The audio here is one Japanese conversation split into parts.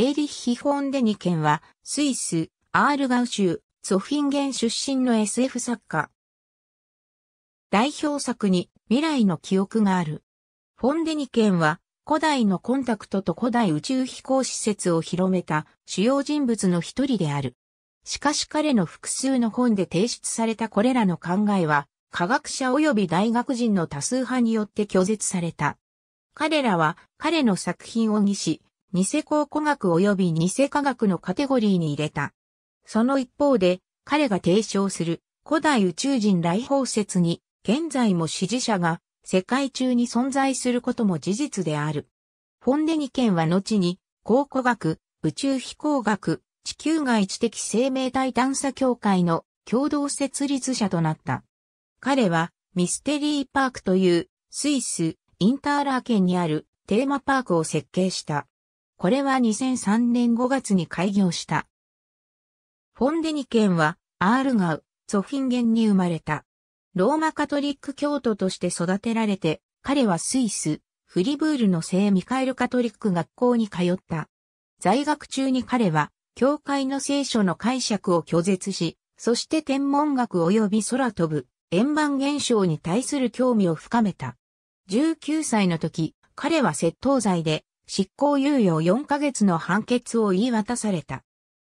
エーリッヒ・フォンデニケンは、スイス、アールガウ州、ゾフィンゲン出身の SF 作家。代表作に未来の記憶がある。フォンデニケンは、古代のコンタクトと古代宇宙飛行施設を広めた主要人物の一人である。しかし彼の複数の本で提出されたこれらの考えは、科学者及び大学人の多数派によって拒絶された。彼らは彼の作品を偽し、偽考古学及び偽科学のカテゴリーに入れた。その一方で、彼が提唱する古代宇宙人来訪説に、現在も支持者が世界中に存在することも事実である。フォンデニケンは後に、考古学、宇宙飛行学、地球外知的生命体探査協会の共同設立者となった。彼は、ミステリーパークという、スイス、インターラー県にあるテーマパークを設計した。これは2003年5月に開業した。フォンデニケンは、アールガウ、ゾフィンゲンに生まれた。ローマカトリック教徒として育てられて、彼はスイス、フリブールの聖ミカエルカトリック学校に通った。在学中に彼は、教会の聖書の解釈を拒絶し、そして天文学及び空飛ぶ、円盤現象に対する興味を深めた。19歳の時、彼は窃盗罪で執行猶予4ヶ月の判決を言い渡された。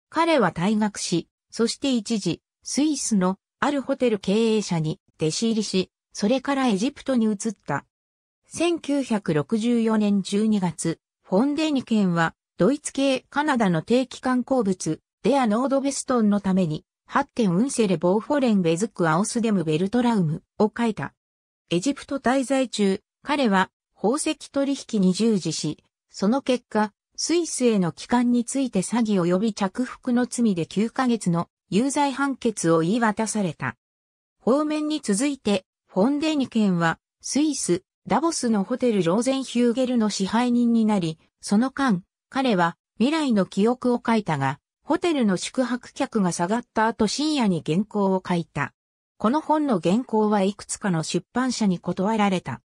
彼は退学し、そして一時、スイスのあるホテル経営者に弟子入りし、それからエジプトに移った。1964年12月、フォンデニケンは、ドイツ系カナダの定期観光物、デアノードベストンのために、ハッテン・ウンセレ・ボーフォレン・ベズク・アオスデム・ベルトラウムを書いた。エジプト滞在中、彼は宝石取引に従事し、その結果、スイスへの帰還について詐欺及び着服の罪で9ヶ月の有罪判決を言い渡された。方面に続いて、フォンデニケンは、スイス、ダボスのホテルローゼンヒューゲルの支配人になり、その間、彼は未来の記憶を書いたが、ホテルの宿泊客が下がった後深夜に原稿を書いた。この本の原稿はいくつかの出版社に断られた。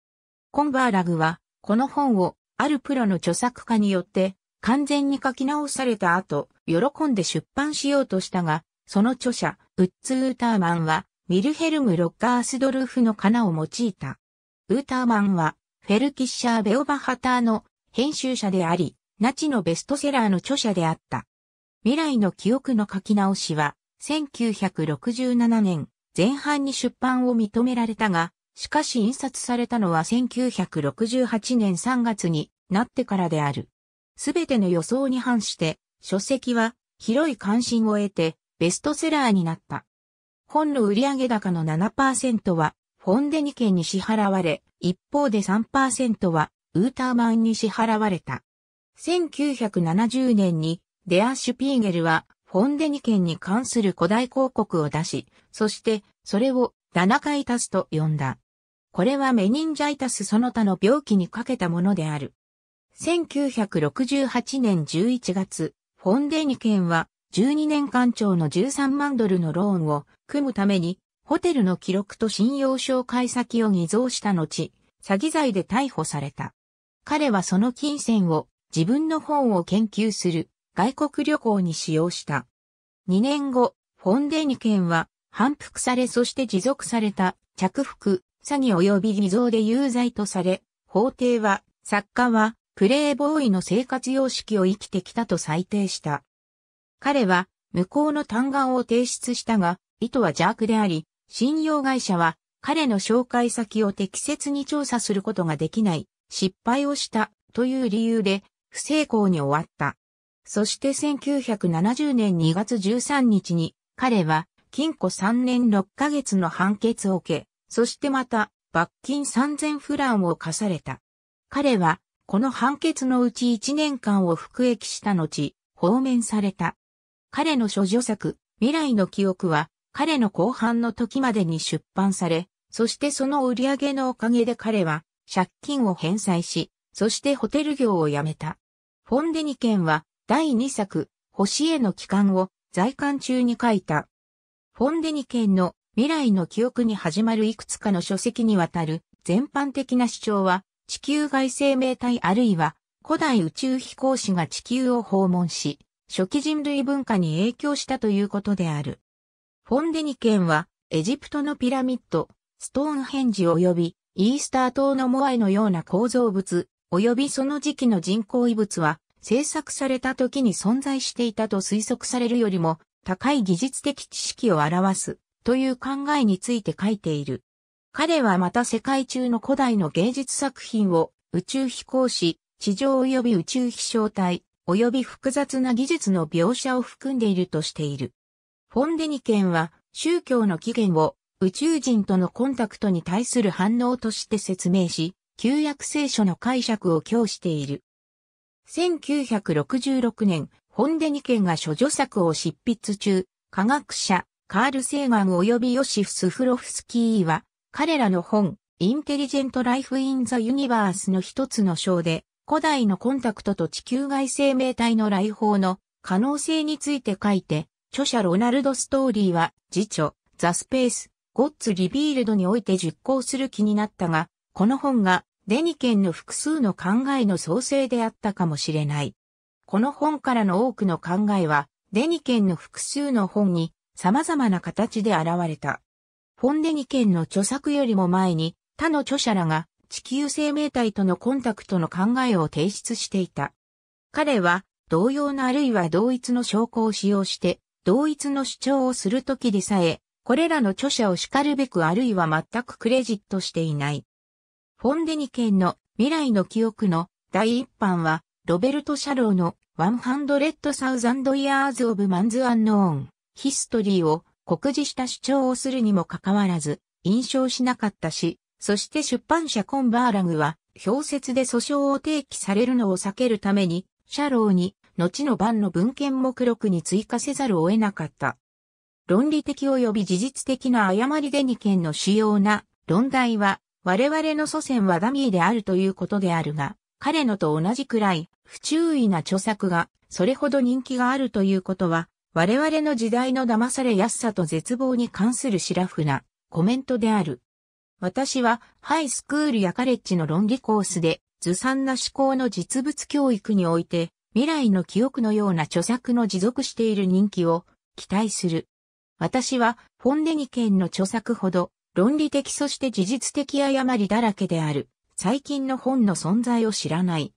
コンバーラグは、この本をあるプロの著作家によって完全に書き直された後、喜んで出版しようとしたが、その著者、ウッツ・ウーターマンは、ミルヘルム・ロッカースドルフのカナを用いた。ウーターマンは、フェルキッシャー・ベオバハターの編集者であり、ナチのベストセラーの著者であった。未来の記憶の書き直しは、1967年前半に出版を認められたが、しかし印刷されたのは1968年3月になってからである。すべての予想に反して、書籍は広い関心を得てベストセラーになった。本の売上高の7%はフォンデニケに支払われ、一方で3%はウーターマンに支払われた。1970年にデア・シュピーゲルはフォンデニケンに関する古代広告を出し、そしてそれを7回足すと呼んだ。これはメニンジャイタスその他の病気にかけたものである。1968年11月、フォンデニケンは12年間長の13万ドルのローンを組むために、ホテルの記録と信用紹介先を偽造した後、詐欺罪で逮捕された。彼はその金銭を自分の本を研究する外国旅行に使用した。2年後、フォンデニケンは反復されそして持続された着服、詐欺及び偽造で有罪とされ、法廷は、作家は、プレイボーイの生活様式を生きてきたと裁定した。彼は、無効の嘆願を提出したが、意図は邪悪であり、信用会社は、彼の紹介先を適切に調査することができない、失敗をしたという理由で、不成功に終わった。そして1970年2月13日に、彼は、禁錮3年6ヶ月の判決を受け、そしてまた、罰金3000フランを課された。彼は、この判決のうち1年間を服役した後、放免された。彼の諸女作、未来の記憶は、彼の後半の時までに出版され、そしてその売り上げのおかげで彼は、借金を返済し、そしてホテル業を辞めた。フォンデニケンは、第2作、星への帰還を在館中に書いた。フォンデニケンの未来の記憶に始まるいくつかの書籍にわたる全般的な主張は、地球外生命体あるいは古代宇宙飛行士が地球を訪問し、初期人類文化に影響したということである。フォンデニケンは、エジプトのピラミッド、ストーンヘンジ及び、イースター島のモアイのような構造物、及びその時期の人工遺物は、制作された時に存在していたと推測されるよりも、高い技術的知識を表すという考えについて書いている。彼はまた世界中の古代の芸術作品を宇宙飛行士、地上及び宇宙飛翔体、及び複雑な技術の描写を含んでいるとしている。フォンデニケンは宗教の起源を宇宙人とのコンタクトに対する反応として説明し、旧約聖書の解釈を供している。1966年、フォンデニケンが諸女作を執筆中、科学者、カール・セーガン及びヨシフ・スフロフスキーは、彼らの本、インテリジェント・ライフ・イン・ザ・ユニバースの一つの章で、古代のコンタクトと地球外生命体の来訪の可能性について書いて、著者ロナルド・ストーリーは、辞著、ザ・スペース、ゴッツ・リビールドにおいて実行する気になったが、この本が、デニケンの複数の考えの創生であったかもしれない。この本からの多くの考えは、デニケンの複数の本に様々な形で現れた。フォンデニ県の著作よりも前に他の著者らが地球生命体とのコンタクトの考えを提出していた。彼は同様のあるいは同一の証拠を使用して同一の主張をするときでさえ、これらの著者を叱るべくあるいは全くクレジットしていない。フォンデニ県の未来の記憶の第一版は、ロベルト・シャローの100,000 Years of Man's Unknown ヒストリーを告示した主張をするにもかかわらず、印象しなかったし、そして出版社コンバーラグは、表説で訴訟を提起されるのを避けるために、シャローに、後の版の文献目録に追加せざるを得なかった。論理的及び事実的な誤りで2件の主要な論題は、我々の祖先はダミーであるということであるが、彼のと同じくらい不注意な著作がそれほど人気があるということは我々の時代の騙されやすさと絶望に関するシラフなコメントである。私はハイスクールやカレッジの論理コースでずさんな思考の実物教育において未来の記憶のような著作の持続している人気を期待する。私はフォンデニケンの著作ほど論理的そして事実的誤りだらけである最近の本の存在を知らない。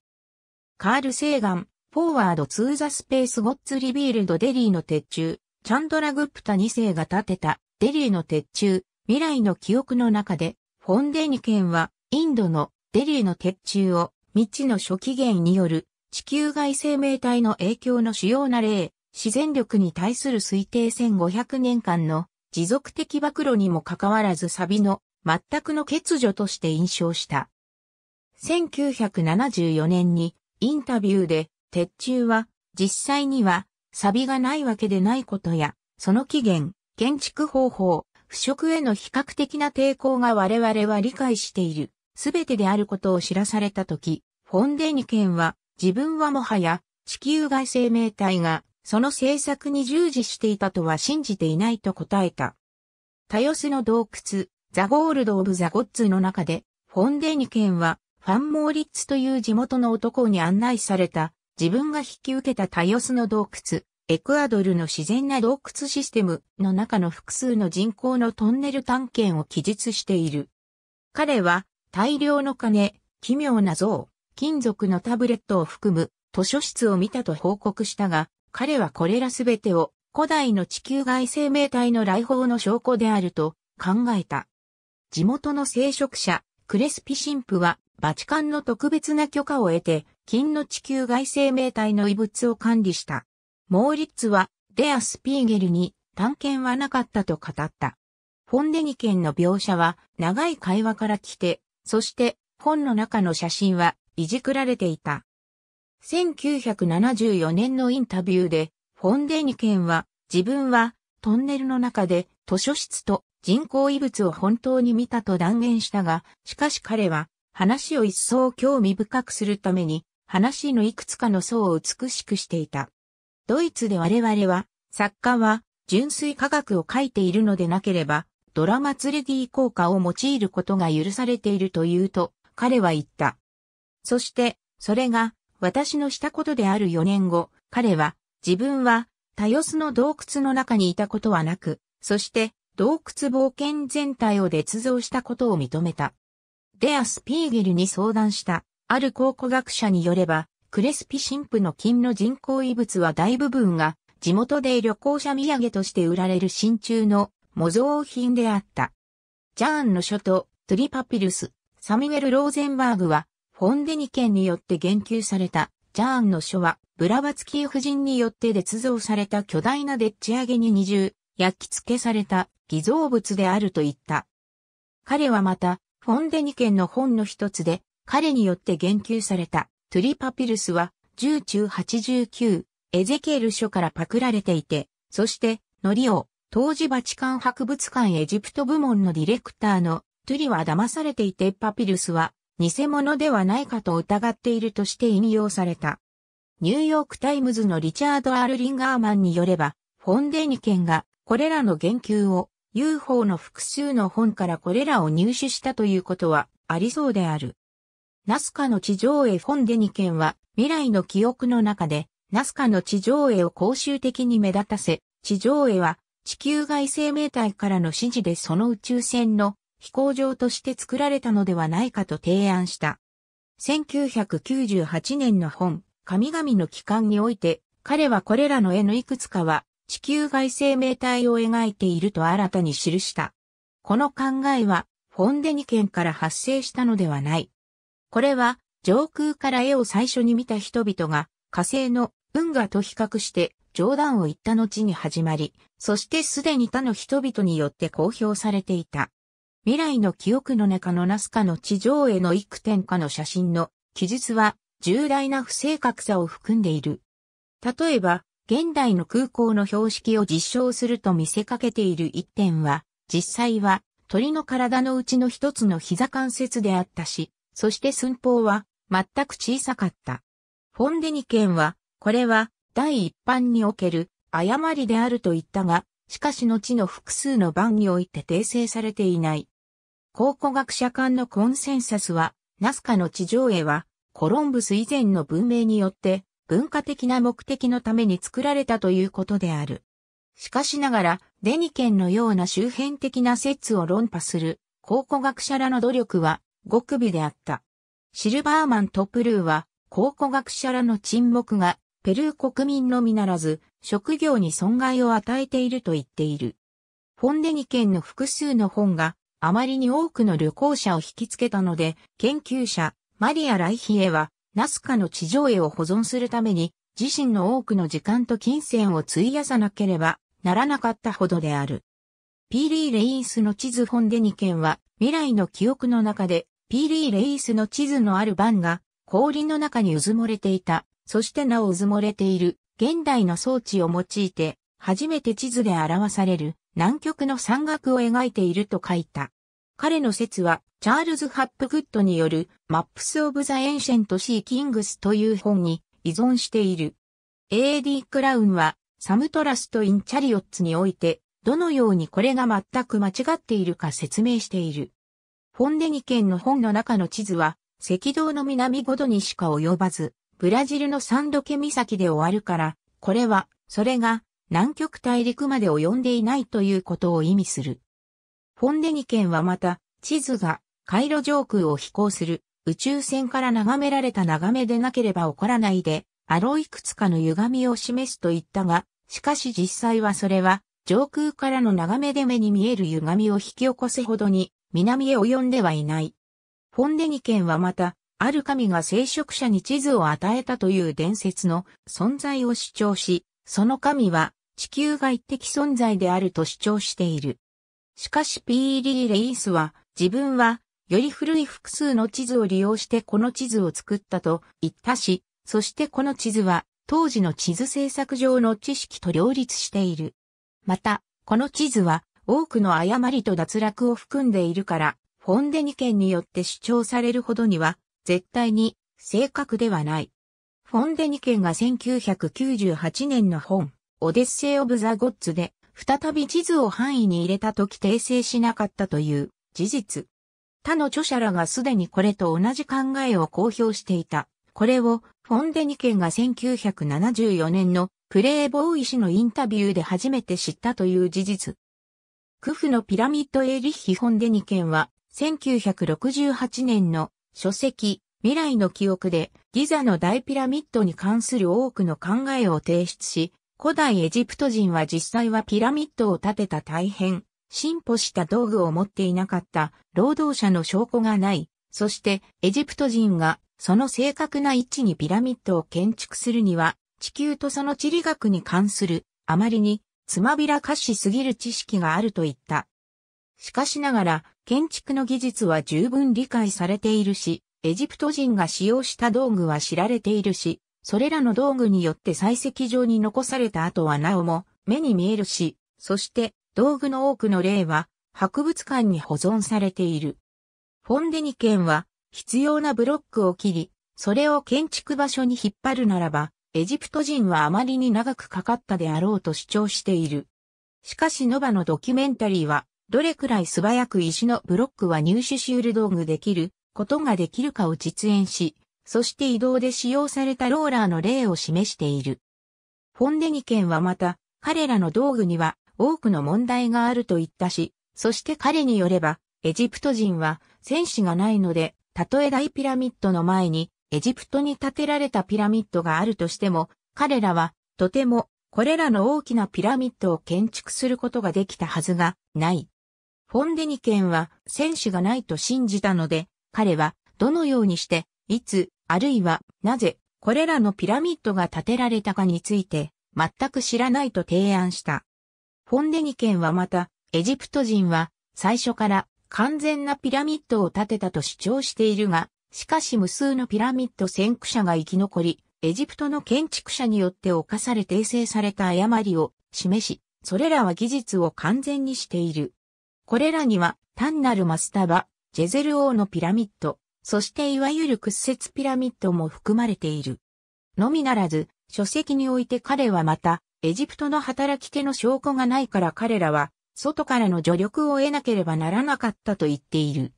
カール・セーガン、フォーワード・ツー・ザ・スペース・ゴッツ・リビールド・デリーの鉄柱、チャンドラ・グップタ2世が建てた、デリーの鉄柱、未来の記憶の中で、フォンデニケンは、インドのデリーの鉄柱を、未知の初期元による、地球外生命体の影響の主要な例、自然力に対する推定1500年間の持続的暴露にもかかわらずサビの全くの欠如として印象した。1974年にインタビューで鉄柱は実際には錆がないわけでないことや、その起源、建築方法、腐食への比較的な抵抗が我々は理解している、すべてであることを知らされたとき、フォンデーニンは自分はもはや地球外生命体がその政策に従事していたとは信じていないと答えた。多様スの洞窟、ザ・ゴールド・オブ・ザ・ゴッツの中で、フォンデーニンはファン・モーリッツという地元の男に案内された自分が引き受けたタヨスの洞窟、エクアドルの自然な洞窟システムの中の複数の人口のトンネル探検を記述している。彼は大量の金、奇妙な像、金属のタブレットを含む図書室を見たと報告したが、彼はこれらすべてを古代の地球外生命体の来訪の証拠であると考えた。地元の聖職者、クレスピ神父はバチカンの特別な許可を得て金の地球外生命体の遺物を管理した。モーリッツは、デア・スピーゲルに、探検はなかったと語った。フォンデニケンの描写は、長い会話から来て、そして、本の中の写真は、いじくられていた。1974年のインタビューで、フォンデニケンは、自分は、トンネルの中で、図書室と人工遺物を本当に見たと断言したが、しかし彼は、話を一層興味深くするために、話のいくつかの層を美しくしていた。ドイツで我々は、作家は純粋科学を書いているのでなければ、ドラマツレギー効果を用いることが許されていると言うと、彼は言った。そして、それが、私のしたことである4年後、彼は、自分は、多様スの洞窟の中にいたことはなく、そして、洞窟冒険全体を捏造したことを認めた。デア・スピーゲルに相談した。ある考古学者によれば、クレスピ神父の金の人工遺物は大部分が地元で旅行者土産として売られる真鍮の模造品であった。ジャーンの書とトリパピルス、サミュエル・ローゼンバーグは、フォンデニケンによって言及された、ジャーンの書は、ブラバツキー夫人によって捏造された巨大なでっち上げに二重、焼き付けされた偽造物であると言った。彼はまた、フォンデニケンの本の一つで、彼によって言及されたトゥリパピルスは10中89エゼケール書からパクられていて、そしてノリオ、当時バチカン博物館エジプト部門のディレクターのトゥリは騙されていてパピルスは偽物ではないかと疑っているとして引用された。ニューヨークタイムズのリチャード・アルリンガーマンによれば、フォンデニケンがこれらの言及を UFO の複数の本からこれらを入手したということはありそうである。ナスカの地上絵フォンデニケンは、未来の記憶の中で、ナスカの地上絵を公衆的に目立たせ、地上絵は、地球外生命体からの指示でその宇宙船の飛行場として作られたのではないかと提案した。1998年の本、神々の帰還において、彼はこれらの絵のいくつかは、地球外生命体を描いていると新たに記した。この考えは、フォンデニケンから発生したのではない。これは上空から絵を最初に見た人々が火星の運河と比較して冗談を言った後に始まり、そしてすでに他の人々によって公表されていた。未来の記憶の中のナスカの地上への幾点かの写真の記述は重大な不正確さを含んでいる。例えば、現代の空港の標識を実証すると見せかけている一点は、実際は鳥の体のうちの一つの膝関節であったし、そして寸法は全く小さかった。フォンデニケンは、これは第一般における誤りであると言ったが、しかし後の複数の版において訂正されていない。考古学者間のコンセンサスは、ナスカの地上絵は、コロンブス以前の文明によって、文化的な目的のために作られたということである。しかしながら、デニケンのような周辺的な説を論破する考古学者らの努力は極美であった。シルバーマンとプルーは、考古学者らの沈黙が、ペルー国民のみならず、職業に損害を与えていると言っている。フォンデニ県の複数の本が、あまりに多くの旅行者を引きつけたので、研究者、マリア・ライヒエは、ナスカの地上絵を保存するために、自身の多くの時間と金銭を費やさなければならなかったほどである。ピーリー・レインスの地図フォンデニ県は、未来の記憶の中でピーリー・レイスの地図のある版が氷の中に渦漏もれていた。そしてなお渦漏もれている現代の装置を用いて初めて地図で表される南極の山岳を描いていると書いた。彼の説はチャールズ・ハップグッドによるマップス・オブ・ザ・エンシェント・シー・キングスという本に依存している。A.D. クラウンはサムトラスト・イン・チャリオッツにおいてどのようにこれが全く間違っているか説明している。フォンデニ県の本の中の地図は、赤道の南5度にしか及ばず、ブラジルのサンドケ岬で終わるから、これは、それが、南極大陸まで及んでいないということを意味する。フォンデニ県はまた、地図が、回路上空を飛行する、宇宙船から眺められた眺めでなければ起こらないで、あろういくつかの歪みを示すと言ったが、しかし実際はそれは、上空からの眺めで目に見える歪みを引き起こすほどに南へ及んではいない。フォンデニ県はまた、ある神が聖職者に地図を与えたという伝説の存在を主張し、その神は地球外的存在であると主張している。しかし P.D. レイスは自分はより古い複数の地図を利用してこの地図を作ったと言ったし、そしてこの地図は当時の地図制作上の知識と両立している。また、この地図は多くの誤りと脱落を含んでいるから、フォンデニ県によって主張されるほどには、絶対に正確ではない。フォンデニ県が1998年の本、オデッセイ・オブ・ザ・ゴッツで、再び地図を範囲に入れた時訂正しなかったという事実。他の著者らがすでにこれと同じ考えを公表していた。これをフォンデニケンが1974年のプレイボーイ氏のインタビューで初めて知ったという事実。クフのピラミッドエリッヒ・ホンデニケンは、1968年の書籍、未来の記憶で、ギザの大ピラミッドに関する多くの考えを提出し、古代エジプト人は実際はピラミッドを建てた大変、進歩した道具を持っていなかった労働者の証拠がない。そしてエジプト人がその正確な位置にピラミッドを建築するには地球とその地理学に関するあまりにつまびらかしすぎる知識があると言った。しかしながら、建築の技術は十分理解されているし、エジプト人が使用した道具は知られているし、それらの道具によって採石場に残された後はなおも目に見えるし、そして道具の多くの例は博物館に保存されている。フォンデニ県は必要なブロックを切り、それを建築場所に引っ張るならば、エジプト人はあまりに長くかかったであろうと主張している。しかしノバのドキュメンタリーは、どれくらい素早く石のブロックは入手しうる道具できることができるかを実演し、そして移動で使用されたローラーの例を示している。フォンデニケンはまた、彼らの道具には多くの問題があると言ったし、そして彼によれば、エジプト人は戦士がないので、たとえ大ピラミッドの前にエジプトに建てられたピラミッドがあるとしても、彼らは、とても、これらの大きなピラミッドを建築することができたはずがない。フォンデニケンは戦士がないと信じたので、彼はどのようにして、いつ、あるいはなぜ、これらのピラミッドが建てられたかについて、全く知らないと提案した。フォンデニケンはまた、エジプト人は最初から完全なピラミッドを建てたと主張しているが、しかし無数のピラミッド先駆者が生き残り、エジプトの建築者によって犯され訂正された誤りを示し、それらは技術を完全にしている。これらには単なるマスタバ、ジェゼル王のピラミッド、そしていわゆる屈折ピラミッドも含まれている。のみならず、書籍において彼はまた、エジプトの働き手の証拠がないから彼らは、外からの助力を得なければならなかったと言っている。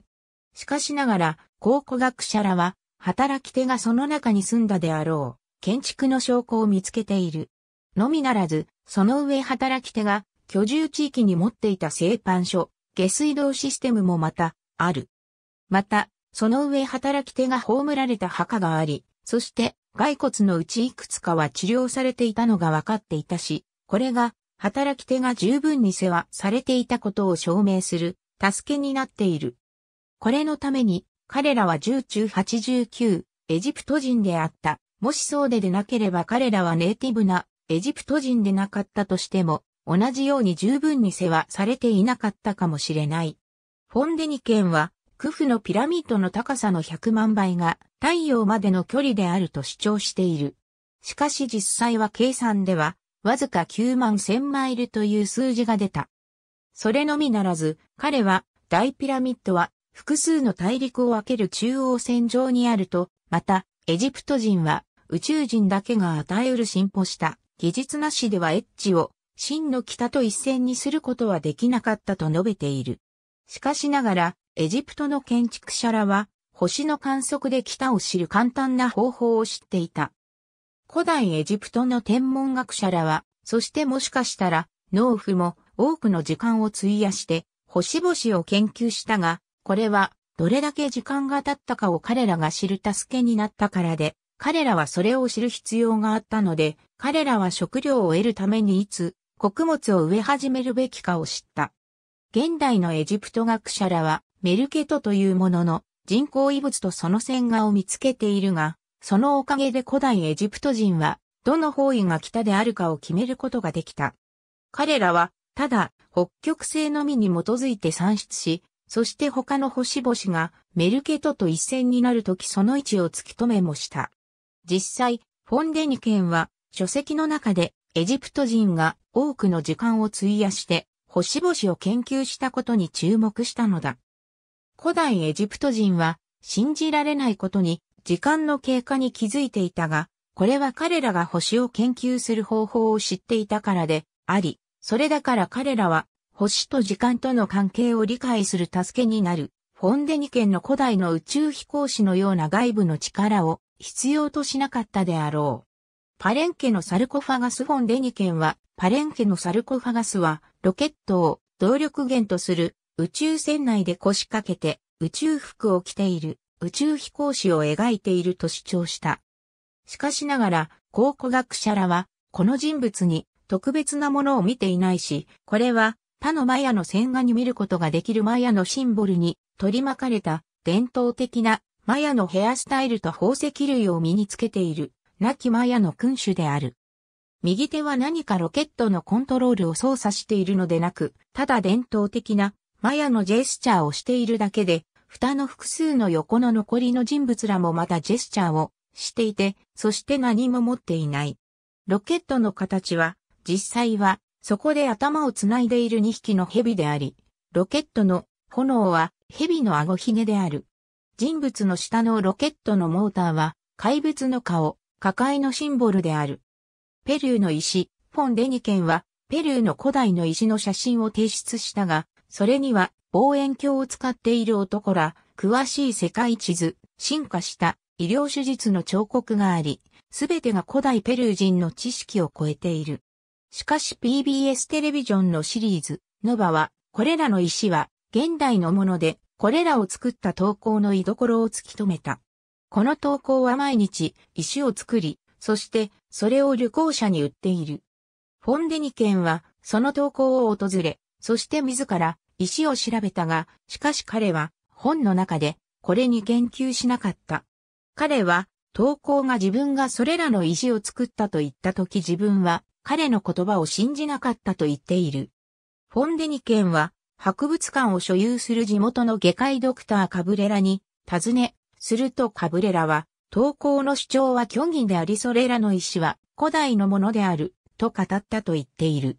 しかしながら、考古学者らは、働き手がその中に住んだであろう、建築の証拠を見つけている。のみならず、その上働き手が居住地域に持っていた製パン所、下水道システムもまた、ある。また、その上働き手が葬られた墓があり、そして骸骨のうちいくつかは治療されていたのが分かっていたし、これが働き手が十分に世話されていたことを証明する助けになっている。これのために彼らは10中89、エジプト人であった。もしそうででなければ彼らはネイティブなエジプト人でなかったとしても、同じように十分に世話されていなかったかもしれない。フォンデニケンは、クフのピラミッドの高さの100万倍が太陽までの距離であると主張している。しかし実際は計算では、わずか9万1000マイルという数字が出た。それのみならず、彼は、大ピラミッドは複数の大陸を分ける中央線上にあると、また、エジプト人は宇宙人だけが与えうる進歩した技術なしではエッジを真の北と一線にすることはできなかったと述べている。しかしながら、エジプトの建築者らは、星の観測で北を知る簡単な方法を知っていた。古代エジプトの天文学者らは、そしてもしかしたら、農夫も多くの時間を費やして、星々を研究したが、これは、どれだけ時間が経ったかを彼らが知る助けになったからで、彼らはそれを知る必要があったので、彼らは食料を得るためにいつ、穀物を植え始めるべきかを知った。現代のエジプト学者らは、メルケトというものの人工遺物とその線画を見つけているが、そのおかげで古代エジプト人は、どの方位が北であるかを決めることができた。彼らは、ただ、北極星のみに基づいて算出し、そして他の星々がメルケトと一戦になるときその位置を突き止めもした。実際、フォンデニケンは書籍の中でエジプト人が多くの時間を費やして星々を研究したことに注目したのだ。古代エジプト人は信じられないことに時間の経過に気づいていたが、これは彼らが星を研究する方法を知っていたからであり、それだから彼らは星と時間との関係を理解する助けになる、フォンデニケンの古代の宇宙飛行士のような外部の力を必要としなかったであろう。パレンケのサルコファガスフォンデニケンは、パレンケのサルコファガスは、ロケットを動力源とする宇宙船内で腰掛けて宇宙服を着ている宇宙飛行士を描いていると主張した。しかしながら、考古学者らは、この人物に特別なものを見ていないし、これは他のマヤの線画に見ることができるマヤのシンボルに取り巻かれた伝統的なマヤのヘアスタイルと宝石類を身につけている、亡きマヤの君主である。右手は何かロケットのコントロールを操作しているのでなく、ただ伝統的なマヤのジェスチャーをしているだけで、蓋の複数の横の残りの人物らもまたジェスチャーをしていて、そして何も持っていない。ロケットの形は、実際はそこで頭をつないでいる2匹の蛇であり、ロケットの炎は蛇の顎ひげである。人物の下のロケットのモーターは怪物の顔、破壊のシンボルである。ペルーの石、フォン・デニケンは、ペルーの古代の石の写真を提出したが、それには望遠鏡を使っている男ら、詳しい世界地図、進化した医療手術の彫刻があり、すべてが古代ペルー人の知識を超えている。しかし PBS テレビジョンのシリーズ、ノバは、これらの石は、現代のもので、これらを作った投稿の居所を突き止めた。この投稿は毎日、石を作り、そして、それを旅行者に売っている。フォンデニケンは、その投稿を訪れ、そして自ら、石を調べたが、しかし彼は、本の中で、これに言及しなかった。彼は、投稿が自分がそれらの石を作ったと言った時自分は、彼の言葉を信じなかったと言っている。フォンデニケンは、博物館を所有する地元の外科医ドクターカブレラに尋ね、するとカブレラは、投稿の主張は虚偽でありそれらの意思は古代のものである、と語ったと言っている。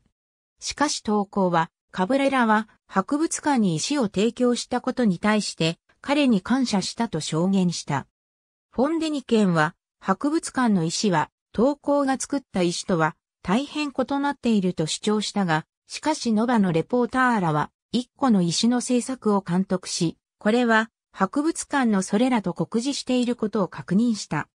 しかし投稿は、カブレラは博物館に石を提供したことに対して彼に感謝したと証言した。フォンデニケンは博物館の石は投稿が作った石とは大変異なっていると主張したが、しかしノバのレポーターらは、一個の石の制作を監督し、これは博物館のそれらと酷似していることを確認した。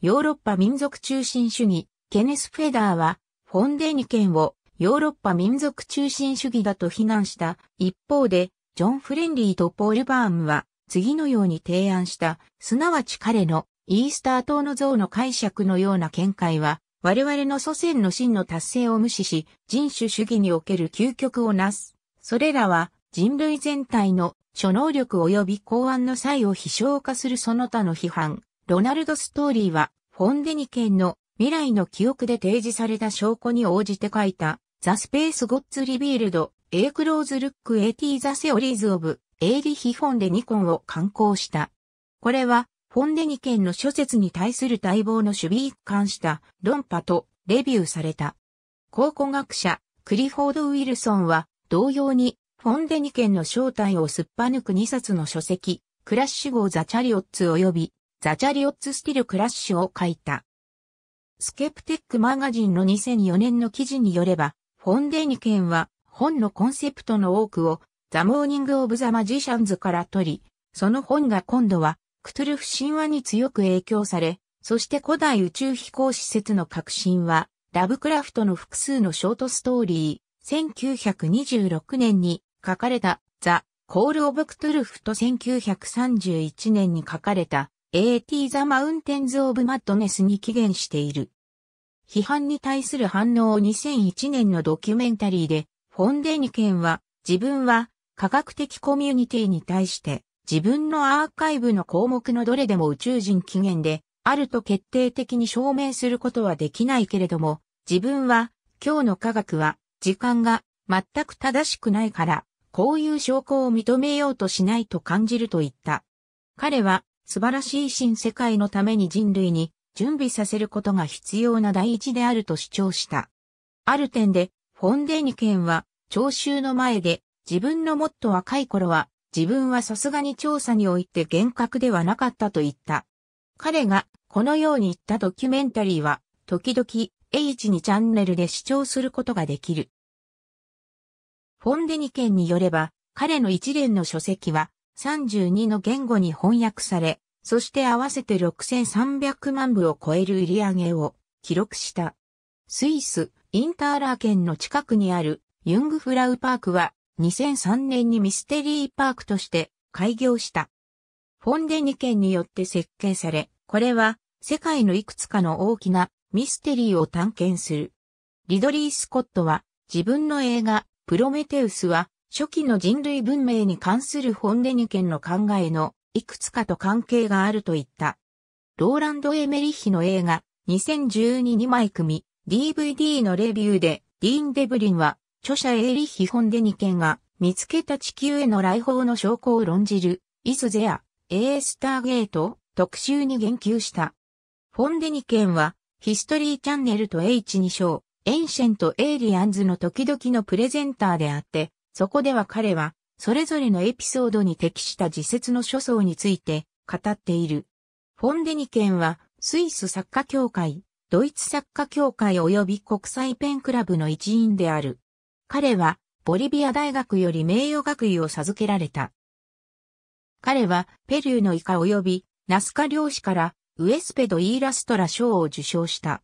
ヨーロッパ民族中心主義、ケネス・フェダーは、フォンデニ県をヨーロッパ民族中心主義だと非難した一方で、ジョン・フレンリーとポール・バームは、次のように提案した、すなわち彼のイースター島の像の解釈のような見解は、我々の祖先の真の達成を無視し、人種主義における究極をなす。それらは、人類全体の諸能力及び公安の際を非償化するその他の批判。ロナルド・ストーリーは、フォンデニケンの未来の記憶で提示された証拠に応じて書いた、ザ・スペース・ゴッツ・リビールド、エークローズ・ルック・エイティザ・セオリーズ・オブ、エーリヒ・フォンデニコンを刊行した。これは、フォンデニケンの諸説に対する待望の守備一貫した論破とレビューされた。考古学者、クリフォード・ウィルソンは、同様に、フォンデニケンの正体をすっぱ抜く2冊の書籍、クラッシュ号ザ・チャリオッツ及び、ザ・チャリオッツ・スティル・クラッシュを書いた。スケプテックマガジンの2004年の記事によれば、フォンデニケンは、本のコンセプトの多くを、ザ・モーニング・オブ・ザ・マジシャンズから取り、その本が今度は、クトゥルフ神話に強く影響され、そして古代宇宙飛行施設の革新は、ラブクラフトの複数のショートストーリー、1926年に書かれたザ・コール・オブ・クトゥルフと1931年に書かれた AT ザ・マウンテンズ・オブ・マッドネスに起源している。批判に対する反応を2001年のドキュメンタリーで、フォンデニケンは自分は科学的コミュニティに対して自分のアーカイブの項目のどれでも宇宙人起源で、あると決定的に証明することはできないけれども、自分は、今日の科学は、時間が全く正しくないから、こういう証拠を認めようとしないと感じると言った。彼は、素晴らしい新世界のために人類に準備させることが必要な第一であると主張した。ある点で、フォンデニケンは、聴衆の前で、自分のもっと若い頃は、自分はさすがに調査において厳格ではなかったと言った。彼がこのように言ったドキュメンタリーは、時々 H2 チャンネルで視聴することができる。フォンデニケンによれば、彼の一連の書籍は32の言語に翻訳され、そして合わせて6300万部を超える売り上げを記録した。スイス、インターラー県の近くにあるユングフラウパークは2003年にミステリーパークとして開業した。フォンデケ県によって設計され、これは世界のいくつかの大きなミステリーを探検する。リドリー・スコットは自分の映画プロメテウスは初期の人類文明に関するフォンデニケンの考えのいくつかと関係があると言った。ローランド・エメリッヒの映画2012に枚組 DVD のレビューでディーン・デブリンは著者エーリッヒ・ホンデニケンが見つけた地球への来訪の証拠を論じる、イズ・ゼア、エースターゲート特集に言及した。フォンデニケンは、ヒストリーチャンネルと H2 章、エンシェント・エイリアンズの時々のプレゼンターであって、そこでは彼は、それぞれのエピソードに適した自説の諸層について語っている。フォンデニケンは、スイス作家協会、ドイツ作家協会及び国際ペンクラブの一員である。彼は、ボリビア大学より名誉学位を授けられた。彼は、ペルーのイカ及び、ナスカ漁師から、ウエスペド・イーラストラ賞を受賞した。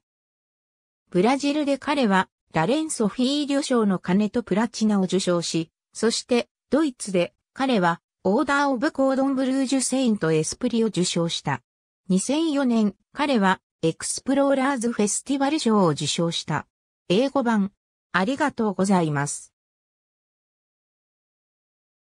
ブラジルで彼は、ラレンソ・フィーリョ賞の金とプラチナを受賞し、そして、ドイツで、彼は、オーダー・オブ・コードン・ブルージュ・セイント・エスプリを受賞した。2004年、彼は、エクスプローラーズ・フェスティバル賞を受賞した。英語版、ありがとうございます。